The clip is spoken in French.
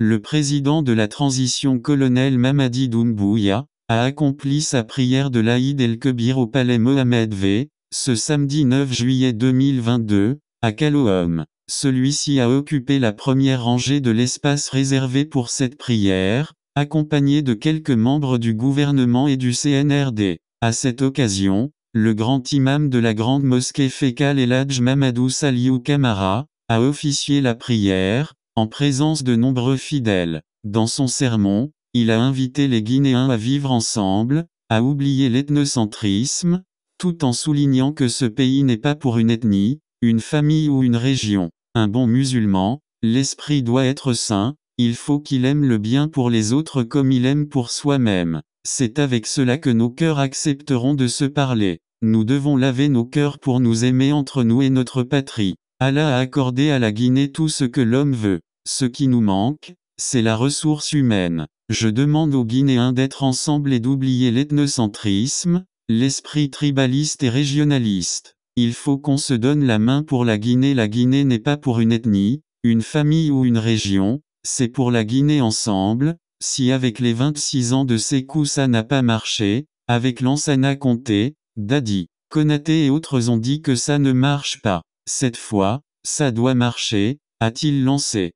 le président de la transition colonel Mamadi Doumbouya, a accompli sa prière de l'Aïd el-Kebir au palais Mohamed V, ce samedi 9 juillet 2022, à Kaloum. Celui-ci a occupé la première rangée de l'espace réservé pour cette prière, accompagné de quelques membres du gouvernement et du CNRD. À cette occasion, le grand imam de la grande mosquée fécale Hadj Mamadou Saliou Kamara, a officié la prière, en présence de nombreux fidèles. Dans son sermon, il a invité les Guinéens à vivre ensemble, à oublier l'ethnocentrisme, tout en soulignant que ce pays n'est pas pour une ethnie, une famille ou une région. Un bon musulman, l'esprit doit être sain, il faut qu'il aime le bien pour les autres comme il aime pour soi-même. C'est avec cela que nos cœurs accepteront de se parler. Nous devons laver nos cœurs pour nous aimer entre nous et notre patrie. Allah a accordé à la Guinée tout ce que l'homme veut. Ce qui nous manque, c'est la ressource humaine. Je demande aux Guinéens d'être ensemble et d'oublier l'ethnocentrisme, l'esprit tribaliste et régionaliste. Il faut qu'on se donne la main pour la Guinée. La Guinée n'est pas pour une ethnie, une famille ou une région, c'est pour la Guinée ensemble. Si avec les 26 ans de coups ça n'a pas marché, avec Lansana Conté, Dadi, Konaté et autres ont dit que ça ne marche pas. Cette fois, ça doit marcher, a-t-il lancé.